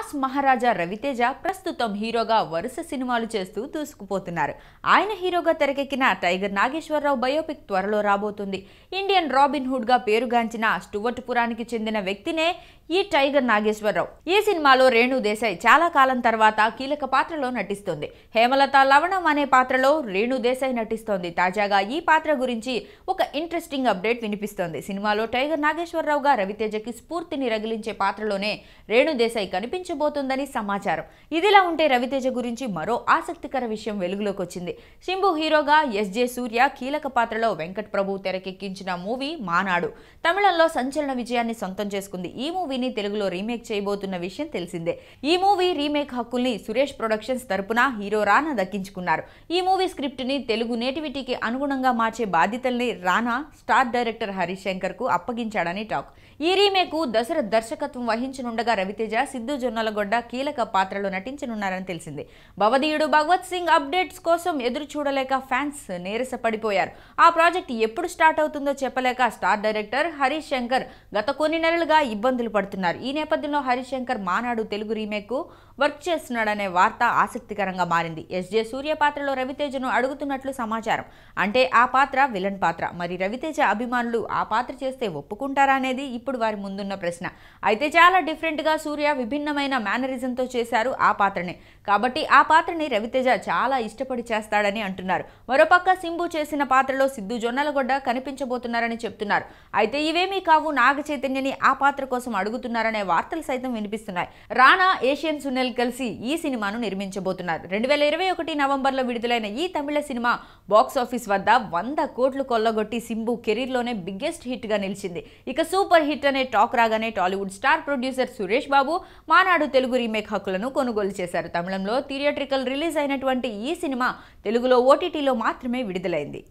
mass మహారాజా రవితేజ ప్రస్తుతం హీరోగా వరుస సినిమాలు చేస్తూ దూసుకుపోతున్నారు ఆయన హీరోగా తెరకెక్కిన టైగర్ నాగేశ్వరరావు బయోపిక్ త్వరలో రాబోతుంది ఇండియన్ రాబిన్ హుడ్ గా పేరుగాంచిన స్టువర్ట్పురానికి చెందిన వ్యక్తినే ఈ టైగర్ నాగేశ్వరరావు ఈ సినిమాలో రేణు దేశాయ్ చాలా కాలం తర్వాత కీలక పాత్రలో నటిస్తోంది హేమలత లవణం అనే పాత్రలో రేణు దేశాయ్ నటిస్తోంది తాజాగా ఈ పాత్ర గురించి ఒక ఇంట్రెస్టింగ్ అప్డేట్ వినిపిస్తోంది సినిమాలో టైగర్ నాగేశ్వరరావుగా రవితేజకి స్ఫూర్తిని రగిలించే పాత్రలోనే రేణు దేశాయ్ కనిపించబో నిర్వహించబోతోందని సమాచారం ఇదిలా ఉంటే రవితేజ గురించి మరో ఆసక్తికర విషయం వెలుగులోకి వచ్చింది శంభు హీరోగా ఎస్జే సూర్య కీలక పాత్రలో వెంకట్ ప్రభు తెరకెక్కించిన మూవీ మానాడు తమిళంలో సంచలన విజయాన్ని సొంతం చేసుకుంది ఈ మూవీని తెలుగులో రీమేక్ చేయబోతున్న విషయం తెలిసిందే ఈ మూవీ రీమేక్ హక్కుల్ని సురేష్ ప్రొడక్షన్స్ తరపున హీరో రానా దక్కించుకున్నారు ఈ మూవీ స్క్రిప్ట్ ని తెలుగు నేటివిటీకి అనుగుణంగా మార్చే బాధ్యతల్ని రానా స్టార్ డైరెక్టర్ హరీష్ శంకర్ కు అప్పగించాడని టాక్ ఈ రీమేక్ దశరథ్ దర్శకత్వం వహించనుండగా రవితేజ సిద్ధు జొన్న నల్లగొడ్డ కీలక పాత్రలో నటించనున్నారని తెలిసింది భవదీయుడు భగవత్ సింగ్ అప్డేట్స్ కోసం ఎదురు చూడలేక ఫ్యాన్స్ పడిపోయారు ఆ ప్రాజెక్ట్ ఎప్పుడు స్టార్ట్ అవుతుందో చెప్పలేక స్టార్ డైరెక్టర్ హరీష్ శంకర్ గత కొన్ని నెలలుగా ఇబ్బందులు పడుతున్నారు ఈ నేపథ్యంలో హరీష్ శంకర్ మానాడు తెలుగు రీమేక్ వర్క్ చేస్తున్నాడనే వార్త ఆసక్తికరంగా మారింది ఎస్జే సూర్య పాత్రలో రవితేజను అడుగుతున్నట్లు సమాచారం అంటే ఆ పాత్ర విలన్ పాత్ర మరి రవితేజ అభిమానులు ఆ పాత్ర చేస్తే ఒప్పుకుంటారా అనేది ఇప్పుడు వారి ముందున్న ప్రశ్న అయితే చాలా డిఫరెంట్గా సూర్య విభిన్నమైన మేనరిజంతో చేశారు ఆ పాత్రనే కాబట్టి ఆ పాత్రని రవితేజ చాలా ఇష్టపడి చేస్తాడని అంటున్నారు మరోపక్క సింబు చేసిన పాత్రలో సిద్ధు జొన్నలగొడ్డ కనిపించబోతున్నారని చెప్తున్నారు అయితే ఇవేమీ కావు నాగ చైతన్యని ఆ పాత్ర కోసం అడుగుతున్నారనే వార్తలు సైతం వినిపిస్తున్నాయి రానా ఏషియన్ సునెల్ రవి కలిసి ఈ సినిమాను నిర్మించబోతున్నారు రెండు వేల ఇరవై ఒకటి నవంబర్లో విడుదలైన ఈ తమిళ సినిమా బాక్సాఫీస్ వద్ద వంద కోట్లు కొల్లగొట్టి సింబు కెరీర్లోనే బిగ్గెస్ట్ హిట్గా నిలిచింది ఇక సూపర్ హిట్ అనే టాక్ రాగానే Tollywood star producer Suresh Babu Maanaadu Telugu remake హక్కులను కొనుగోలు చేశారు తమిళంలో థియేట్రికల్ రిలీజ్ అయినటువంటి ఈ సినిమా తెలుగులో ఓటీటీలో మాత్రమే విడుదలైంది